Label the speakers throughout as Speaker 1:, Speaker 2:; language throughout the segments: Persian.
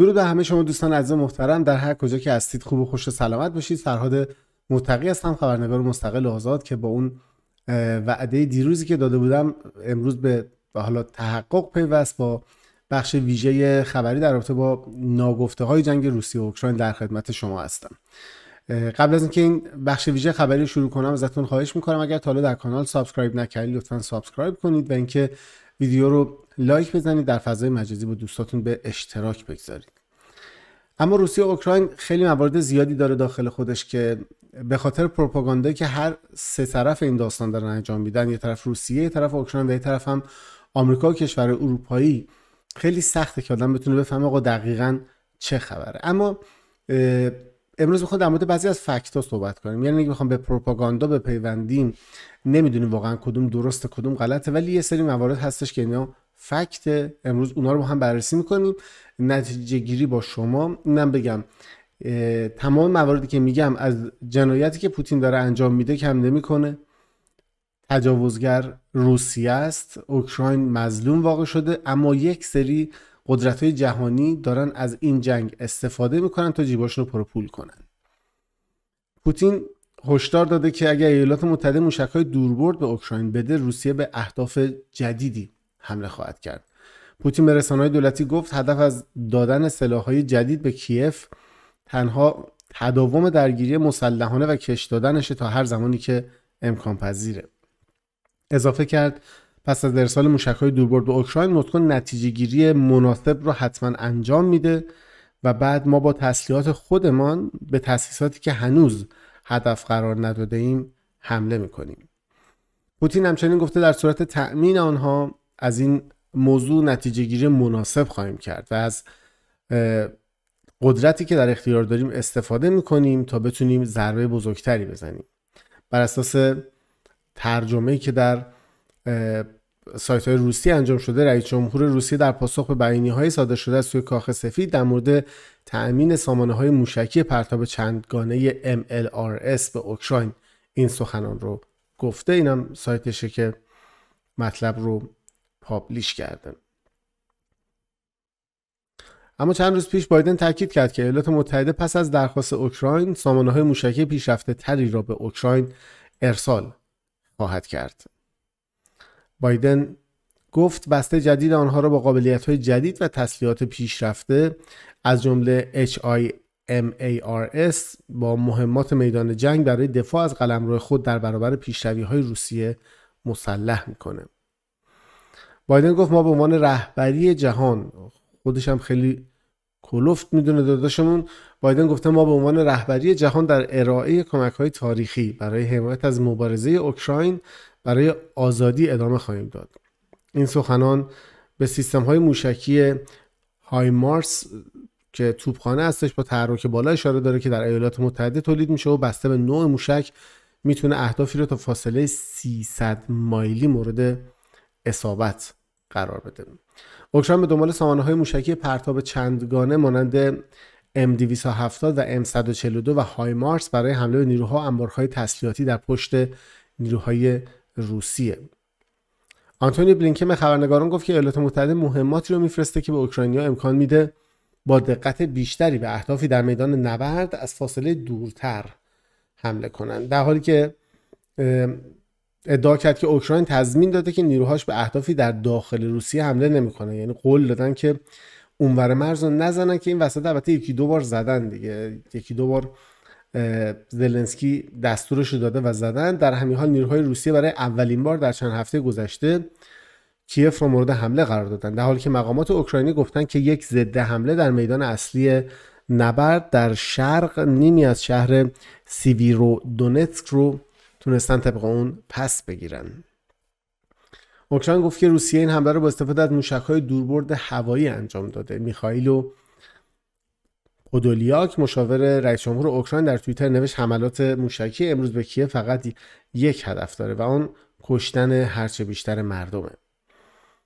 Speaker 1: درود به همه شما دوستان عزیز محترم در هر کجا که هستید خوب و خوش و سلامت باشید فرهاد متقی هستم خبرنگار مستقل آزاد که با اون وعده دیروزی که داده بودم امروز به حالا تحقق پیوست با بخش ویژه خبری در رابطه با ناگفته های جنگ روسی و اوکراین در خدمت شما هستم قبل از اینکه این بخش ویژه خبری شروع کنم ازتون خواهش میکنم اگر تا حالا در کانال سابسکرایب نکردید لطفا سابسکرایب کنید و اینکه ویدیو رو لایک بزنید در فضای مجازی با دوستاتون به اشتراک بگذارید اما روسیه و اوکراین خیلی موارد زیادی داره داخل خودش که به خاطر پروپاگاندایی که هر سه طرف این داستان دارن انجام میدن یه طرف روسیه یه طرف اوکراین و یه طرف هم آمریکا و کشور اروپایی خیلی سخته که آدم بتونه بفهمه آقا دقیقا چه خبره اما امروز میخوام در مورد بعضی از فکت ها صحبت کنیم یعنی اگه میخوام به پروپاگاندا بپیوندیم نمیدونیم واقعا کدوم درسته کدوم غلطه ولی یه سری موارد هستش که اینا فکت امروز اونها رو با هم بررسی میکنیم نتیجه گیری با شما اینم بگم تمام مواردی که میگم از جنایتی که پوتین داره انجام میده کم نمیکنه تجاوزگر روسیه است اوکراین مظلوم واقع شده اما یک سری قدرت های جهانی دارن از این جنگ استفاده میکنن تا جیباشون رو پر کنن پوتین هشدار داده که اگر ایالات متحده های دوربرد به اوکراین بده روسیه به اهداف جدیدی حمله خواهد کرد پوتین به های دولتی گفت هدف از دادن های جدید به کیف تنها تداوم درگیری مسلحانه و کش دادنشه تا هر زمانی که امکان پذیره اضافه کرد پس از ارسال های دوربرد به اوکراین مسکو نتیجه گیری مناسب را حتما انجام میده و بعد ما با تسلیحات خودمان به تاسیساتی که هنوز هدف قرار نداده ایم حمله میکنیم پوتین همچنین گفته در صورت تأمین آنها از این موضوع نتیجه گیری مناسب خواهیم کرد و از قدرتی که در اختیار داریم استفاده میکنیم تا بتونیم ضربه بزرگتری بزنیم بر اساس ترجمه که در سایت های روسی انجام شده رئیس جمهور روسیه در پاسخ به بیانیه های ساده شده از سوی کاخ سفید در مورد تأمین سامانه های موشکی پرتاب چندگانه MLRS به اوکراین این سخنان رو گفته اینم سایتشه که مطلب رو پابلیش کرده اما چند روز پیش بایدن تاکید کرد که ایالات متحده پس از درخواست اوکراین سامانه های موشکی پیشرفته تری را به اوکراین ارسال خواهد کرد بایدن گفت بسته جدید آنها را با قابلیت های جدید و تسلیحات پیشرفته از جمله HIMARS با مهمات میدان جنگ برای دفاع از قلمرو خود در برابر پیشروی های روسیه مسلح میکنه بایدن گفت ما به عنوان رهبری جهان خودش هم خیلی کلفت میدونه داداشمون بایدن گفته ما به عنوان رهبری جهان در ارائه کمک های تاریخی برای حمایت از مبارزه اوکراین برای آزادی ادامه خواهیم داد این سخنان به سیستم های موشکی های مارس که توپخانه هستش با تحرک بالا اشاره داره که در ایالات متحده تولید میشه و بسته به نوع موشک میتونه اهدافی رو تا فاصله 300 مایلی مورد اصابت قرار بده اوکراین به دنبال سامانه های موشکی پرتاب چندگانه مانند M270 و M142 و های مارس برای حمله به نیروها و انبارهای تسلیحاتی در پشت نیروهای روسیه آنتونی بلینکن به خبرنگاران گفت که ایالات متحده مهماتی رو میفرسته که به اوکراینیا امکان میده با دقت بیشتری به اهدافی در میدان نبرد از فاصله دورتر حمله کنند در حالی که ادعا کرد که اوکراین تضمین داده که نیروهاش به اهدافی در داخل روسیه حمله نمیکنه یعنی قول دادن که اونور مرز رو نزنن که این وسط البته یکی دو بار زدن دیگه یکی دو بار زلنسکی دستورش رو داده و زدن در همین حال نیروهای روسیه برای اولین بار در چند هفته گذشته کیف رو مورد حمله قرار دادن در حالی که مقامات اوکراینی گفتن که یک ضد حمله در میدان اصلی نبرد در شرق نیمی از شهر سیویرو دونتسک رو تونستن طبق اون پس بگیرن اوکراین گفت که روسیه این حمله رو با استفاده از موشک‌های دوربرد هوایی انجام داده میخائیل و پودولیاک مشاور رئیس جمهور اوکراین در توییتر نوشت حملات موشکی امروز به کیه فقط یک هدف داره و آن کشتن هرچه بیشتر مردمه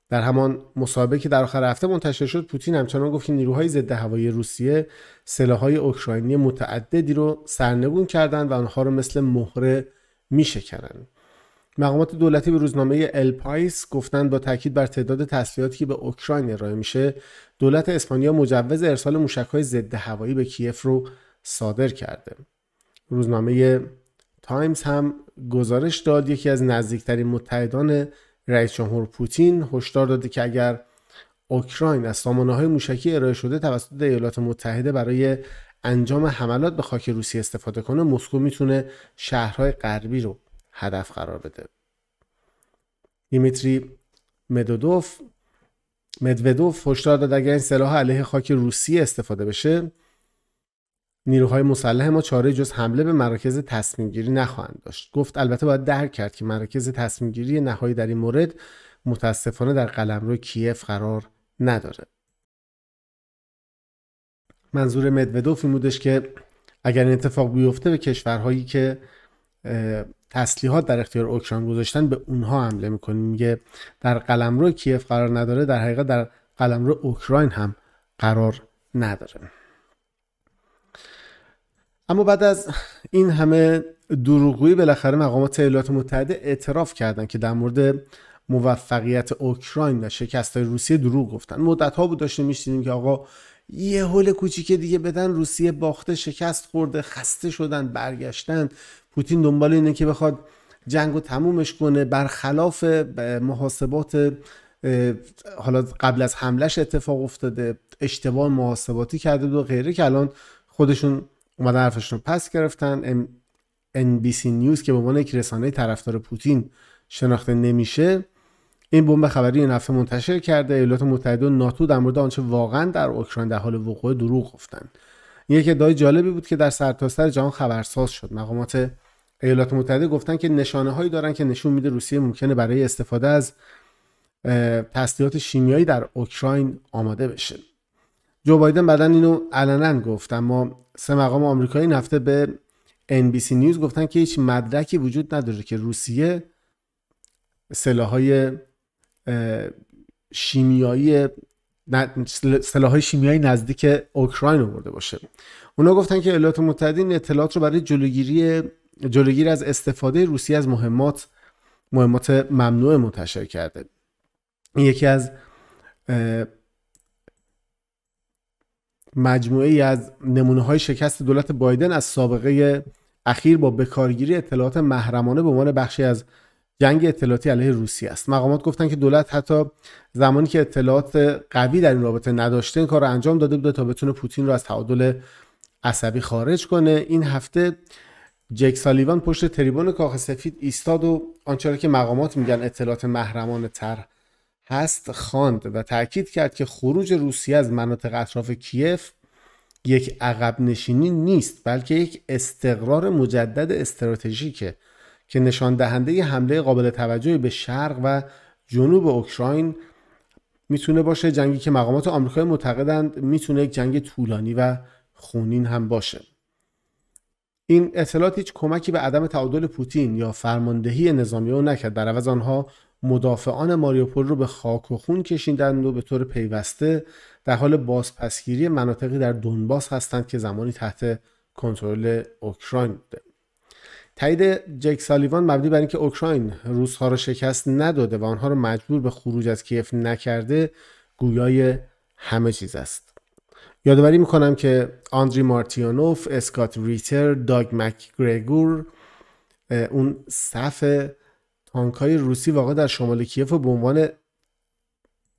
Speaker 1: در همان مسابقه که در آخر هفته منتشر شد پوتین همچنان گفت که نیروهای ضد هوایی روسیه سلاحهای اوکراینی متعددی رو سرنگون کردند و آنها رو مثل مهره میشکنند مقامات دولتی به روزنامه الپایس گفتند با تاکید بر تعداد تسلیحاتی که به اوکراین ارائه میشه دولت اسپانیا مجوز ارسال موشک‌های ضد هوایی به کیف رو صادر کرده روزنامه تایمز هم گزارش داد یکی از نزدیکترین متحدان رئیس جمهور پوتین هشدار داده که اگر اوکراین از سامانه های موشکی ارائه شده توسط ایالات متحده برای انجام حملات به خاک روسیه استفاده کنه مسکو میتونه شهرهای غربی رو هدف قرار بده دیمیتری مدودوف مدودوف هشدار داد اگر این سلاح علیه خاک روسیه استفاده بشه نیروهای مسلح ما چاره جز حمله به مراکز گیری نخواهند داشت گفت البته باید درک کرد که مراکز گیری نهایی در این مورد متاسفانه در قلمرو کیف قرار نداره منظور مدودوف این بودش که اگر این اتفاق بیفته به کشورهایی که تسلیحات در اختیار اوکراین گذاشتن به اونها حمله میکنیم میگه در قلمرو کیف قرار نداره در حقیقت در قلمرو اوکراین هم قرار نداره اما بعد از این همه دروغگویی بالاخره مقامات ایالات متحده اعتراف کردند که در مورد موفقیت اوکراین و شکست روسیه دروغ گفتن مدت ها بود داشته میشنیدیم که آقا یه هول کوچیک دیگه بدن روسیه باخته شکست خورده خسته شدن برگشتن پوتین دنبال اینه که بخواد جنگ رو تمومش کنه برخلاف محاسبات حالا قبل از حملش اتفاق افتاده اشتباه محاسباتی کرده بود و غیره که الان خودشون اومدن حرفشون پس گرفتن NBC نیوز که به عنوان یک رسانه طرفدار پوتین شناخته نمیشه این بمب خبری این هفته منتشر کرده ایالات متحده و ناتو در مورد آنچه واقعا در اوکراین در حال وقوع دروغ گفتن یکی یک جالبی بود که در سرتاسر جهان خبرساز شد مقامات ایالات متحده گفتن که نشانه هایی دارن که نشون میده روسیه ممکنه برای استفاده از تسلیحات شیمیایی در اوکراین آماده بشه جو بایدن بعدا اینو علنا گفت اما سه مقام آمریکایی این هفته به NBC نیوز گفتن که هیچ مدرکی وجود نداره که روسیه سلاحهای شیمیایی سلاحهای شیمیایی نزدیک اوکراین آورده باشه اونا گفتن که ایالات متحده این اطلاعات رو برای جلوگیری جلوگیر از استفاده روسیه از مهمات مهمات ممنوع منتشر کرده این یکی از مجموعه ای از نمونه های شکست دولت بایدن از سابقه اخیر با بکارگیری اطلاعات محرمانه به عنوان بخشی از جنگ اطلاعاتی علیه روسیه است مقامات گفتن که دولت حتی زمانی که اطلاعات قوی در این رابطه نداشته این کار را انجام داده بوده تا بتونه پوتین را از تعادل عصبی خارج کنه این هفته جک سالیوان پشت تریبون کاخ سفید ایستاد و آنچه را که مقامات میگن اطلاعات محرمانه تر هست خواند و تاکید کرد که خروج روسیه از مناطق اطراف کیف یک عقب نشینی نیست بلکه یک استقرار مجدد استراتژیکه که نشان دهنده حمله قابل توجهی به شرق و جنوب اوکراین میتونه باشه جنگی که مقامات آمریکایی معتقدند میتونه یک جنگ طولانی و خونین هم باشه این اطلاعات هیچ کمکی به عدم تعادل پوتین یا فرماندهی نظامی او نکرد در عوض آنها مدافعان ماریوپول رو به خاک و خون کشیدند و به طور پیوسته در حال بازپسگیری مناطقی در دونباس هستند که زمانی تحت کنترل اوکراین بوده تایید جک سالیوان مبنی بر اینکه اوکراین روسها را شکست نداده و آنها را مجبور به خروج از کیف نکرده گویای همه چیز است یادواری میکنم که آندری مارتیانوف، اسکات ریتر، داگ مک گریگور اون صف تانکای روسی واقعا در شمال کیف به عنوان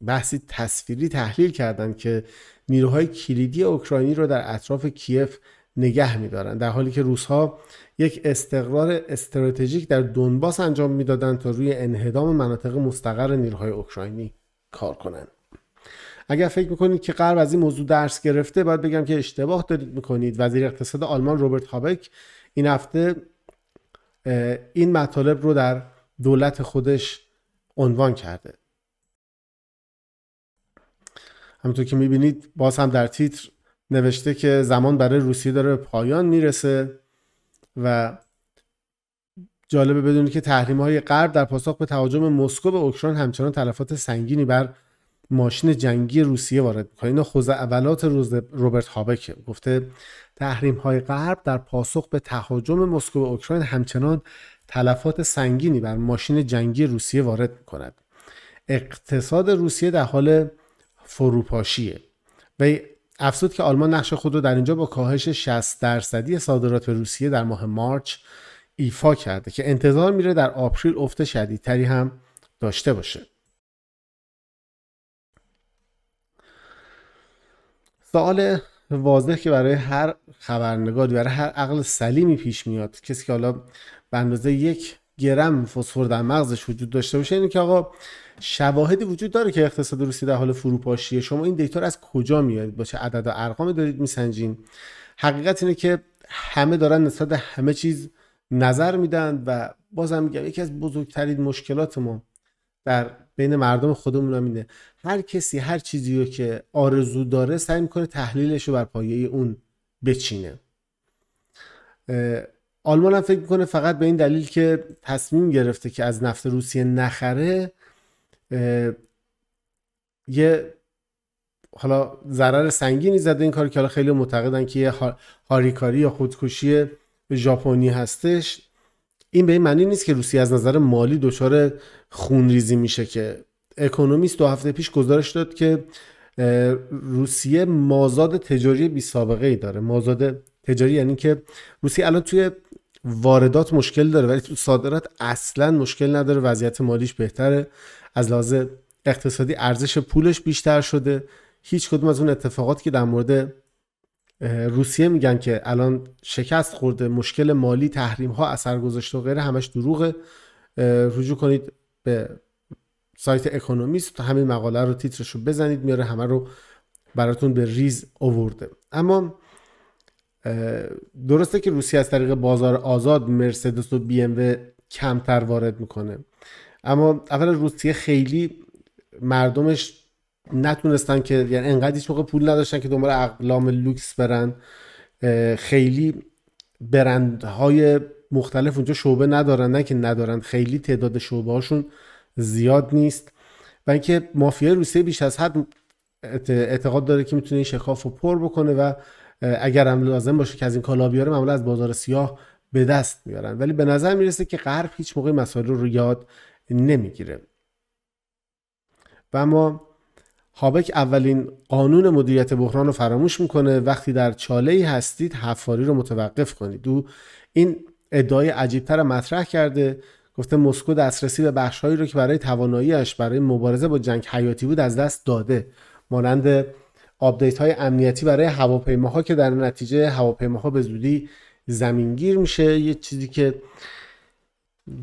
Speaker 1: بحثی تصویری تحلیل کردند که نیروهای کلیدی اوکراینی رو در اطراف کیف نگه میدارن در حالی که روسها یک استقرار استراتژیک در دونباس انجام میدادند تا روی انهدام مناطق مستقر نیروهای اوکراینی کار کنند اگر فکر میکنید که غرب از این موضوع درس گرفته باید بگم که اشتباه دارید میکنید وزیر اقتصاد آلمان روبرت هابک این هفته این مطالب رو در دولت خودش عنوان کرده همونطور که میبینید باز هم در تیتر نوشته که زمان برای روسیه داره پایان میرسه و جالبه بدونید که تحریم های غرب در پاسخ به تهاجم مسکو به اوکراین همچنان تلفات سنگینی بر ماشین جنگی روسیه وارد میکنه اینا خوز اولات روز روبرت هابکه گفته تحریم های غرب در پاسخ به تهاجم مسکو به اوکراین همچنان تلفات سنگینی بر ماشین جنگی روسیه وارد میکند اقتصاد روسیه در حال فروپاشیه و افزود که آلمان نقش خود را در اینجا با کاهش 60 درصدی صادرات به روسیه در ماه مارچ ایفا کرده که انتظار میره در آپریل افت شدیدتری هم داشته باشه سوال واضح که برای هر خبرنگاری برای هر عقل سلیمی پیش میاد کسی که حالا به اندازه یک گرم فسفر در مغزش وجود داشته باشه اینه که آقا شواهدی وجود داره که اقتصاد روسیه در حال فروپاشیه شما این دیتا از کجا میارید با چه عدد و ارقامی دارید میسنجین حقیقت اینه که همه دارن نسبت همه چیز نظر میدن و بازم میگم یکی از بزرگترین مشکلات ما در بین مردم خودمون هم اینه هر کسی هر چیزی رو که آرزو داره سعی میکنه تحلیلش رو بر پایه اون بچینه آلمان هم فکر میکنه فقط به این دلیل که تصمیم گرفته که از نفت روسیه نخره یه حالا ضرر سنگینی زده این کار که حالا خیلی معتقدن که یه هاریکاری یا خودکشی ژاپنی هستش این به این معنی نیست که روسیه از نظر مالی دچار خونریزی میشه که اکونومیست دو هفته پیش گزارش داد که روسیه مازاد تجاری بی سابقه ای داره مازاد تجاری یعنی که روسیه الان توی واردات مشکل داره ولی تو صادرات اصلا مشکل نداره وضعیت مالیش بهتره از لحاظ اقتصادی ارزش پولش بیشتر شده هیچ کدوم از اون اتفاقاتی که در مورد روسیه میگن که الان شکست خورده مشکل مالی تحریم ها اثر گذاشته و غیره همش دروغه رجوع کنید به سایت اکونومیست همین مقاله رو تیترش رو بزنید میاره همه رو براتون به ریز آورده اما درسته که روسیه از طریق بازار آزاد مرسدس و بی ام کمتر وارد میکنه اما اولا روسیه خیلی مردمش نتونستن که یعنی انقدر هیچ موقع پول نداشتن که دنبال اقلام لوکس برن خیلی برندهای مختلف اونجا شعبه ندارن نه که ندارن خیلی تعداد شعبه هاشون زیاد نیست و اینکه مافیا روسیه بیش از حد اعتقاد داره که میتونه این شکاف رو پر بکنه و اگر هم لازم باشه که از این کالا بیاره معمولا از بازار سیاه به دست میارن ولی به نظر میرسه که غرب هیچ موقع مسائل رو, رو یاد نمیگیره و ما هابک اولین قانون مدیریت بحران رو فراموش میکنه وقتی در چاله ای هستید حفاری رو متوقف کنید او این ادعای عجیبتر مطرح کرده گفته مسکو دسترسی به بخشهایی رو که برای تواناییش برای مبارزه با جنگ حیاتی بود از دست داده مانند آپدیت های امنیتی برای هواپیماها که در نتیجه هواپیماها به زودی زمینگیر میشه یه چیزی که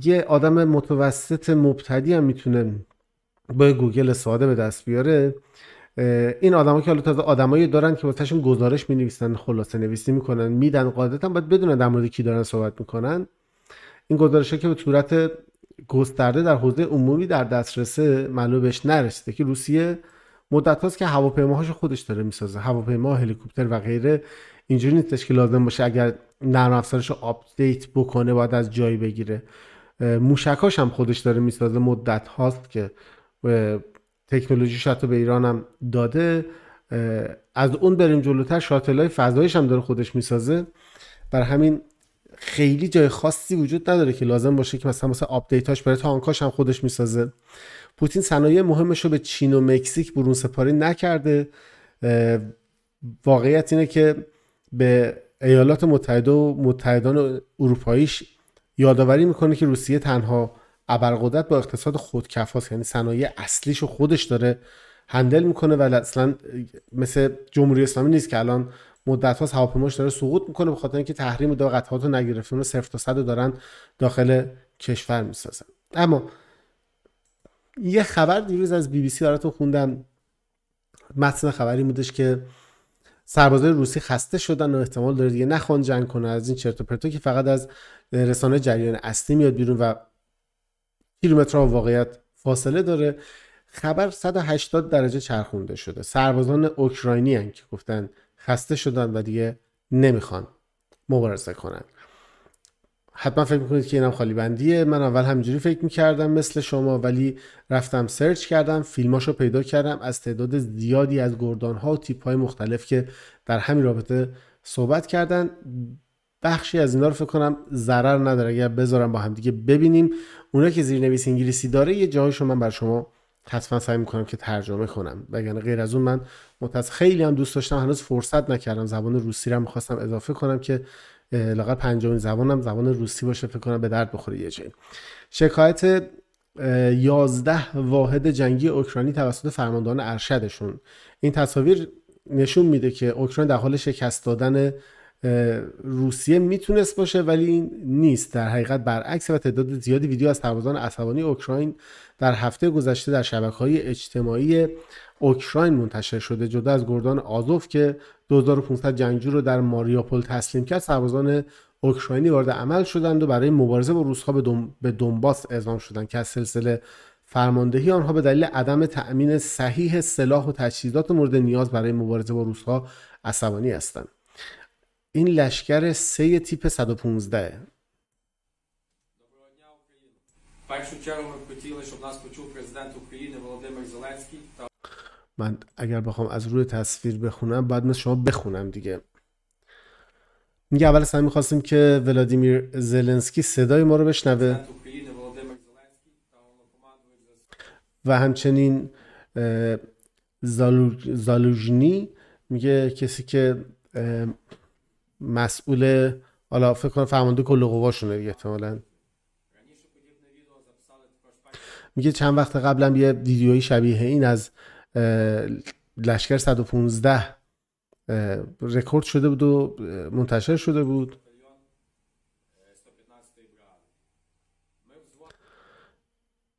Speaker 1: یه آدم متوسط مبتدی هم میتونه با گوگل ساده به دست بیاره این آدما که حالا تازه آدمایی دارن که واسهشون گزارش می نویسن خلاصه نویسی میکنن میدن قاعدتا باید بدونن در مورد کی دارن صحبت میکنن این گزارش که به صورت گسترده در حوزه عمومی در دسترسه معلوم بهش نرسیده که روسیه مدت هاست که هواپیماهاش خودش داره میسازه هواپیما هلیکوپتر و غیره اینجوری نیستش که لازم باشه اگر نرم افزارش آپدیت بکنه باید از جایی بگیره موشکاش هم خودش داره میسازه مدت هاست که تکنولوژیش حتی به ایران هم داده از اون بریم جلوتر شاتل های فضایش هم داره خودش میسازه بر همین خیلی جای خاصی وجود نداره که لازم باشه که مثلا مثلا آپدیتاش بره تانکاش هم خودش میسازه پوتین صنایع مهمش رو به چین و مکزیک برون سپاری نکرده واقعیت اینه که به ایالات متحده و متحدان اروپاییش یادآوری میکنه که روسیه تنها ابرقدرت با اقتصاد خودکفاست یعنی صنایع رو خودش داره هندل میکنه و اصلا مثل جمهوری اسلامی نیست که الان مدت هاست هواپیماش داره سقوط میکنه به خاطر اینکه تحریم داره قطعات رو نگرفته و صفر تا صد دارن داخل کشور میسازن اما یه خبر دیروز از بی بی سی براتون خوندم متن خبری بودش که سربازای روسی خسته شدن و احتمال داره دیگه نخوان جنگ کنه از این چرت و پرتو که فقط از رسانه جریان اصلی میاد بیرون و کیلومترها واقعیت فاصله داره خبر 180 درجه چرخونده شده سربازان اوکراینی هن که گفتن خسته شدن و دیگه نمیخوان مبارزه کنن حتما فکر میکنید که اینم خالی بندیه من اول همینجوری فکر میکردم مثل شما ولی رفتم سرچ کردم رو پیدا کردم از تعداد زیادی از گردان ها و تیپ های مختلف که در همین رابطه صحبت کردن بخشی از اینا رو فکر کنم ضرر نداره اگر بذارم با هم دیگه ببینیم اونا که زیرنویس انگلیسی داره یه جایشو من بر شما حتما سعی میکنم که ترجمه کنم وگرنه غیر از اون من متأسف خیلی هم دوست داشتم هنوز فرصت نکردم زبان روسی رو میخواستم اضافه کنم که لاغر پنجمین زبانم زبان روسی باشه فکر کنم به درد بخوره یه جایی شکایت 11 واحد جنگی اوکراینی توسط فرماندهان ارشدشون این تصاویر نشون میده که اوکراین در حال شکست دادن روسیه میتونست باشه ولی این نیست در حقیقت برعکس و تعداد زیادی ویدیو از سربازان عصبانی اوکراین در هفته گذشته در شبکه های اجتماعی اوکراین منتشر شده جدا از گردان آزوف که 2500 جنگجو رو در ماریاپول تسلیم کرد سربازان اوکراینی وارد عمل شدند و برای مبارزه با روسها به دنباس اعزام شدند که از سلسله فرماندهی آنها به دلیل عدم تأمین صحیح سلاح و تجهیزات مورد نیاز برای مبارزه با روسها عصبانی هستند این لشکر سه تیپ 115 من اگر بخوام از روی تصویر بخونم بعد مثل شما بخونم دیگه میگه اول سن میخواستیم که ولادیمیر زلنسکی صدای ما رو بشنوه و همچنین زالوژنی میگه کسی که مسئول حالا فکر کنم فرمانده کل قواشونه احتمالا میگه چند وقت قبلم یه ویدیوی شبیه این از لشکر 115 رکورد شده بود و منتشر شده بود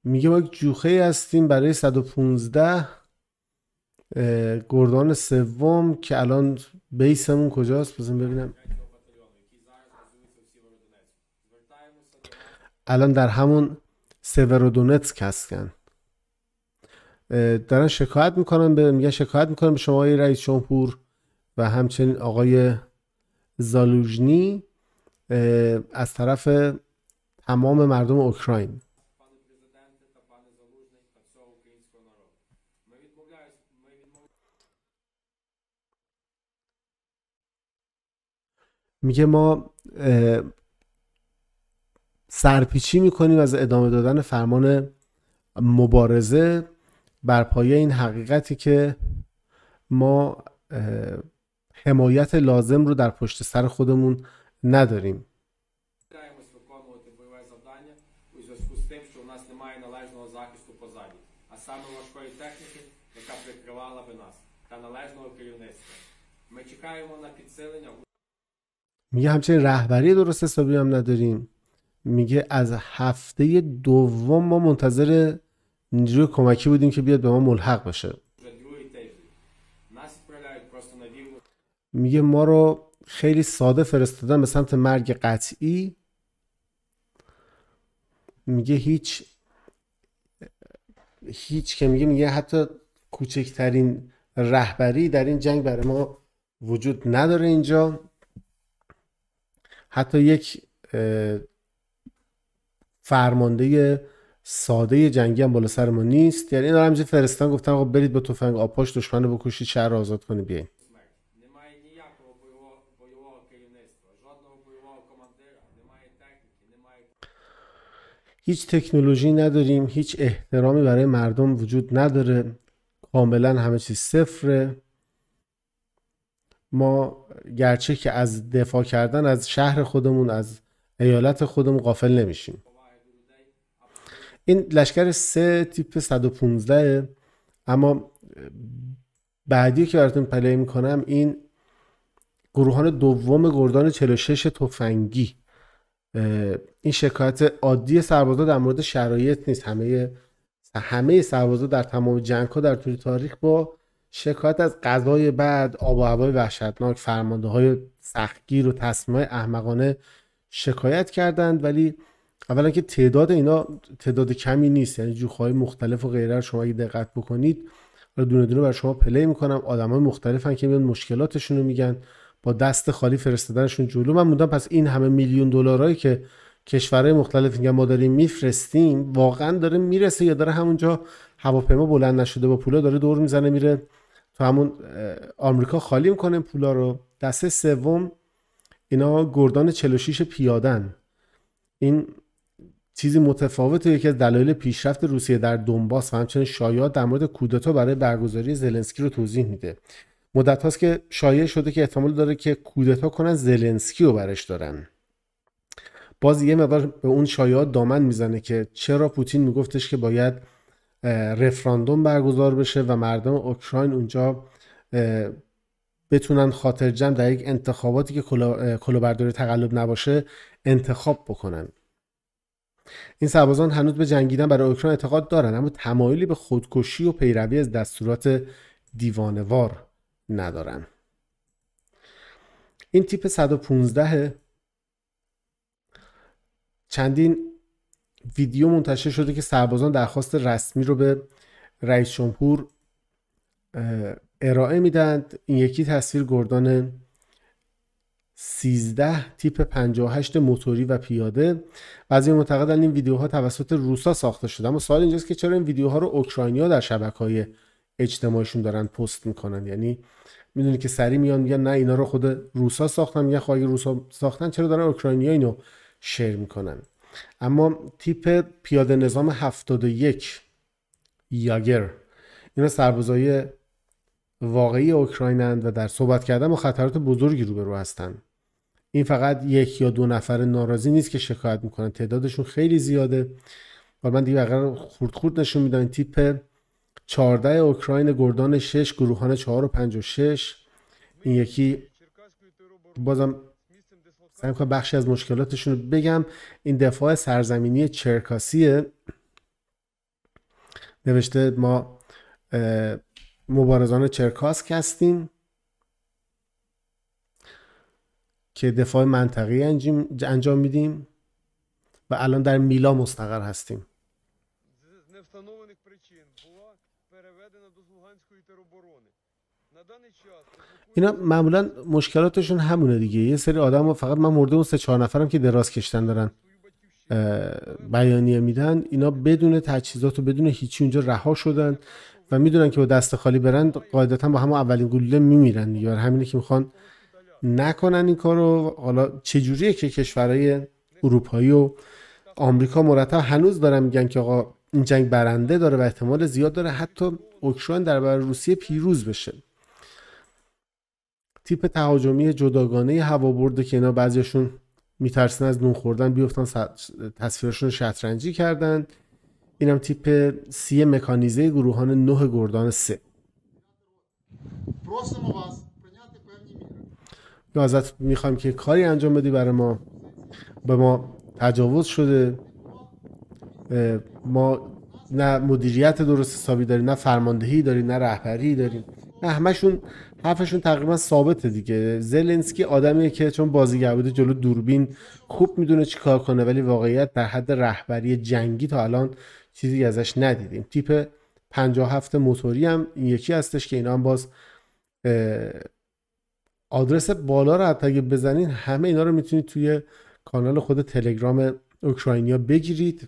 Speaker 1: میگه ما یک جوخه هستیم برای 115 گردان سوم که الان بیسمون کجاست بزن ببینم الان در همون سورودونتسک هستن دارن شکایت میکنن به میگن شکایت میکنن به شما آقای رئیس جمهور و همچنین آقای زالوژنی از طرف تمام مردم اوکراین میگه ما سرپیچی میکنیم از ادامه دادن فرمان مبارزه بر پایه این حقیقتی که ما حمایت لازم رو در پشت سر خودمون نداریم میگه همچنین رهبری درست حسابی هم نداریم میگه از هفته دوم ما منتظر نیروی کمکی بودیم که بیاد به ما ملحق باشه میگه ما رو خیلی ساده فرستادن به سمت مرگ قطعی میگه هیچ هیچ که میگه میگه حتی کوچکترین رهبری در این جنگ برای ما وجود نداره اینجا حتی یک فرمانده ساده جنگی هم بالا سر ما نیست یعنی این رمزی فرستان گفتن آقا برید با تفنگ آپاش دشمن رو بکشید شهر رو آزاد کنید بیایید. هیچ تکنولوژی نداریم هیچ احترامی برای مردم وجود نداره کاملا همه چیز صفره ما گرچه که از دفاع کردن از شهر خودمون از ایالت خودمون قافل نمیشیم این لشکر سه تیپ 115 اما بعدی که براتون پلی میکنم این گروهان دوم گردان 46 تفنگی این شکایت عادی سربازا در مورد شرایط نیست همه همه سربازا در تمام جنگ ها در طول تاریخ با شکایت از غذای بعد آب و هوای وحشتناک فرمانده های سختگیر و تصمیم احمقانه شکایت کردند ولی اولا که تعداد اینا تعداد کمی نیست یعنی جوخهای مختلف و غیره رو شما اگه دقت بکنید رو دونه دونه بر شما پلی میکنم آدمای مختلفن که میان مشکلاتشون رو میگن با دست خالی فرستادنشون جلو من موندم پس این همه میلیون دلارایی که کشورهای مختلف میگن ما داریم میفرستیم واقعا داره میرسه یا داره همونجا هواپیما بلند نشده با پولا داره دور میزنه میره همون آمریکا خالی میکنه پولا رو دسته سوم اینا گردان 46 پیادن این چیزی متفاوت یکی از دلایل پیشرفت روسیه در دنباس و همچنین شایعات در مورد کودتا برای برگزاری زلنسکی رو توضیح میده مدت هاست که شایع شده که احتمال داره که کودتا کنن زلنسکی رو برش دارن باز یه مقدار به اون شایعات دامن میزنه که چرا پوتین میگفتش که باید رفراندوم برگزار بشه و مردم اوکراین اونجا بتونن خاطر جمع در یک انتخاباتی که کلوبرداری تقلب نباشه انتخاب بکنن این سربازان هنوز به جنگیدن برای اوکراین اعتقاد دارن اما تمایلی به خودکشی و پیروی از دستورات دیوانوار ندارن این تیپ 115 چندین ویدیو منتشر شده که سربازان درخواست رسمی رو به رئیس جمهور ارائه میدند این یکی تصویر گردان 13 تیپ 58 موتوری و پیاده بعضی معتقدند این ویدیوها توسط روسا ساخته شده اما سوال اینجاست که چرا این ویدیوها رو اوکراینیا در شبکه های اجتماعیشون دارن پست میکنن یعنی میدونی که سری میان میگن نه اینا رو خود روسا ساختن میگن خواهی خب روسا ساختن چرا دارن اوکراینیا اینو شیر میکنن اما تیپ پیاده نظام 71 یاگر اینا سربازای واقعی اوکراینند و در صحبت کردن با خطرات بزرگی روبرو هستند این فقط یک یا دو نفر ناراضی نیست که شکایت میکنن تعدادشون خیلی زیاده و من دیگه بقیه خورد خورد نشون میدن تیپ 14 اوکراین گردان 6 گروهان 4 و 5 و 6 این یکی بازم سعی کنم بخشی از مشکلاتشون رو بگم این دفاع سرزمینی چرکاسیه نوشته ما مبارزان چرکاسک هستیم که دفاع منطقی انجام میدیم و الان در میلا مستقر هستیم اینا معمولا مشکلاتشون همونه دیگه یه سری آدم و فقط من مرده اون سه چهار نفرم که دراز کشتن دارن بیانیه میدن اینا بدون تجهیزات و بدون هیچی اونجا رها شدن و میدونن که با دست خالی برن قاعدتا با همون اولین گلوله میمیرن یا همینه که میخوان نکنن این کارو حالا چجوریه که کشورهای اروپایی و آمریکا مرتب هنوز دارن میگن که آقا این جنگ برنده داره و احتمال زیاد داره حتی اوکراین در برابر روسیه پیروز بشه تیپ تهاجمی جداگانه هوابرد که اینا بعضیشون میترسن از نون خوردن بیفتن تصویرشون شطرنجی کردن اینم تیپ سی مکانیزه گروهان نه گردان سه ما ازت میخوایم که کاری انجام بدی برای ما به ما تجاوز شده ما نه مدیریت درست حسابی داریم نه فرماندهی داریم نه رهبری داریم نه حرفشون تقریبا ثابته دیگه زلنسکی آدمیه که چون بازیگر بوده جلو دوربین خوب میدونه چی کنه ولی واقعیت در حد رهبری جنگی تا الان چیزی ازش ندیدیم تیپ 57 موتوری هم این یکی هستش که اینا هم باز آدرس بالا رو حتی اگه بزنین همه اینا رو میتونید توی کانال خود تلگرام اوکراینیا بگیرید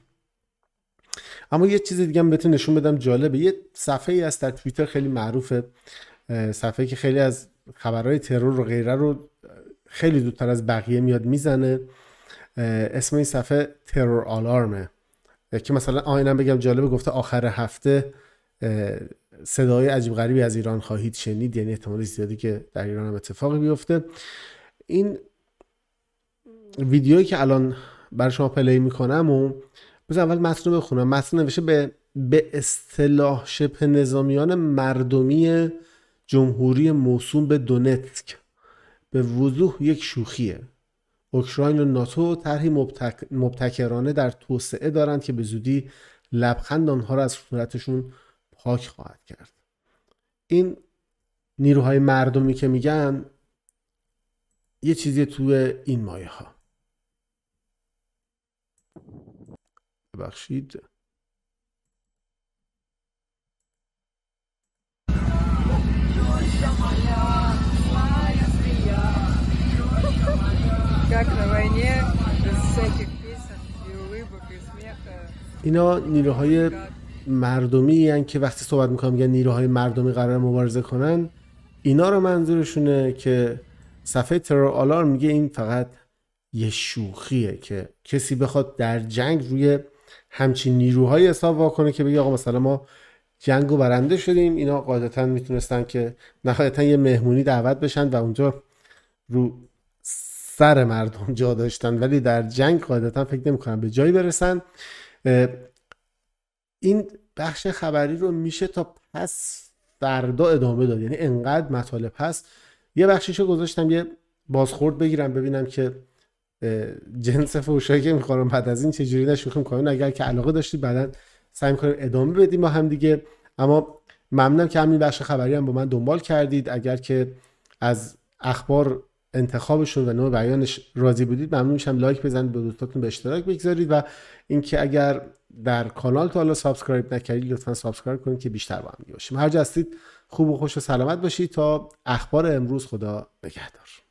Speaker 1: اما یه چیزی دیگه هم بهتون نشون بدم جالبه یه صفحه ای از در توییتر خیلی معروفه صفحه که خیلی از خبرهای ترور و غیره رو خیلی دودتر از بقیه میاد میزنه اسم این صفحه ترور آلارمه که مثلا آینم بگم جالبه گفته آخر هفته صدای عجیب غریبی از ایران خواهید شنید یعنی احتمال زیادی که در ایران هم اتفاقی بیفته این ویدیویی که الان برای شما پلی میکنم و بذار اول متن رو بخونم متن نوشته به به اصطلاح شبه نظامیان مردمی جمهوری موسوم به دونتسک به وضوح یک شوخیه اوکراین و ناتو طرحی مبتکرانه در توسعه دارند که به زودی لبخند آنها را از صورتشون پاک خواهد کرد این نیروهای مردمی که میگن یه چیزی توی این مایه ها ببخشید как на войне, اینا نیروهای مردمی که وقتی صحبت میکنم میگن نیروهای مردمی قرار مبارزه کنن اینا رو منظورشونه که صفحه ترور آلار میگه این فقط یه شوخیه که کسی بخواد در جنگ روی همچین نیروهایی حساب واکنه که بگه آقا مثلا ما جنگ و برنده شدیم اینا قاعدتا میتونستن که نهایتا یه مهمونی دعوت بشن و اونجا رو سر مردم جا داشتن ولی در جنگ قاعدتا فکر نمی کنم به جایی برسن این بخش خبری رو میشه تا پس فردا ادامه داد یعنی انقدر مطالب هست یه بخشیش رو گذاشتم یه بازخورد بگیرم ببینم که جنس فوشایی که میخورم بعد از این چجوری نشوخی کنیم اگر که علاقه داشتید بعدا سعی میکنیم ادامه بدیم با هم دیگه اما ممنونم که همین بخش خبری هم با من دنبال کردید اگر که از اخبار انتخابشون و نوع بیانش راضی بودید ممنون میشم لایک بزنید به دوستاتون به اشتراک بگذارید و اینکه اگر در کانال تا حالا سابسکرایب نکردید لطفا سابسکرایب کنید که بیشتر با هم باشیم هر هستید خوب و خوش و سلامت باشید تا اخبار امروز خدا نگهدار